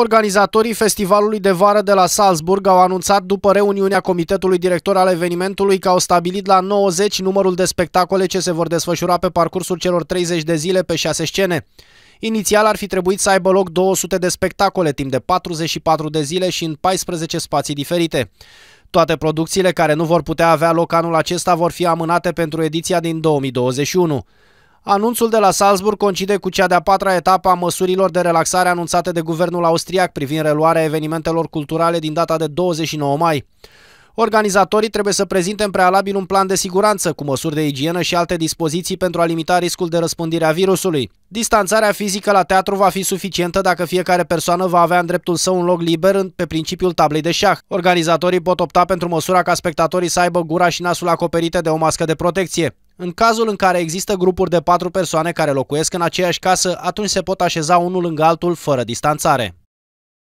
Organizatorii festivalului de vară de la Salzburg au anunțat după reuniunea comitetului director al evenimentului că au stabilit la 90 numărul de spectacole ce se vor desfășura pe parcursul celor 30 de zile pe 6 scene. Inițial ar fi trebuit să aibă loc 200 de spectacole timp de 44 de zile și în 14 spații diferite. Toate producțiile care nu vor putea avea loc anul acesta vor fi amânate pentru ediția din 2021. Anunțul de la Salzburg coincide cu cea de-a patra etapă a măsurilor de relaxare anunțate de guvernul austriac privind reluarea evenimentelor culturale din data de 29 mai. Organizatorii trebuie să prezinte în prealabil un plan de siguranță cu măsuri de igienă și alte dispoziții pentru a limita riscul de răspândire a virusului. Distanțarea fizică la teatru va fi suficientă dacă fiecare persoană va avea în dreptul său un loc liber pe principiul tablei de șah. Organizatorii pot opta pentru măsura ca spectatorii să aibă gura și nasul acoperite de o mască de protecție. În cazul în care există grupuri de patru persoane care locuiesc în aceeași casă, atunci se pot așeza unul lângă altul fără distanțare.